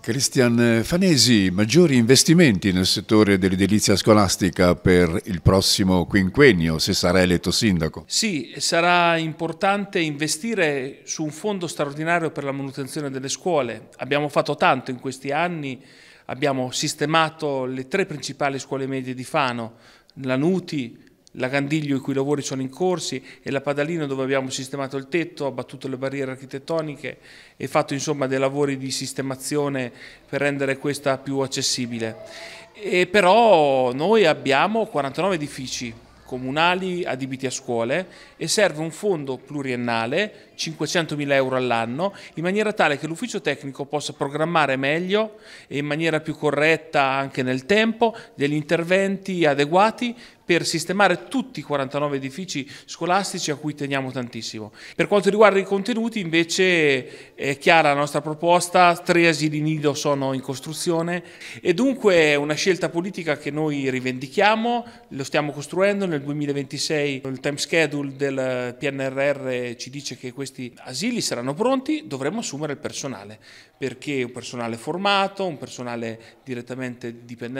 Cristian Fanesi, maggiori investimenti nel settore dell'edilizia scolastica per il prossimo quinquennio, se sarà eletto sindaco? Sì, sarà importante investire su un fondo straordinario per la manutenzione delle scuole. Abbiamo fatto tanto in questi anni, abbiamo sistemato le tre principali scuole medie di Fano, la Nuti, la Gandiglio i cui lavori sono in corsi e la Padalino dove abbiamo sistemato il tetto, abbattuto le barriere architettoniche e fatto insomma dei lavori di sistemazione per rendere questa più accessibile. E però noi abbiamo 49 edifici comunali adibiti a scuole e serve un fondo pluriennale, 500.000 euro all'anno, in maniera tale che l'ufficio tecnico possa programmare meglio e in maniera più corretta anche nel tempo degli interventi adeguati per sistemare tutti i 49 edifici scolastici a cui teniamo tantissimo. Per quanto riguarda i contenuti invece è chiara la nostra proposta, tre asili nido sono in costruzione e dunque è una scelta politica che noi rivendichiamo, lo stiamo costruendo nel 2026, il time schedule del PNRR ci dice che questi asili saranno pronti, dovremo assumere il personale, perché un personale formato, un personale direttamente dipendente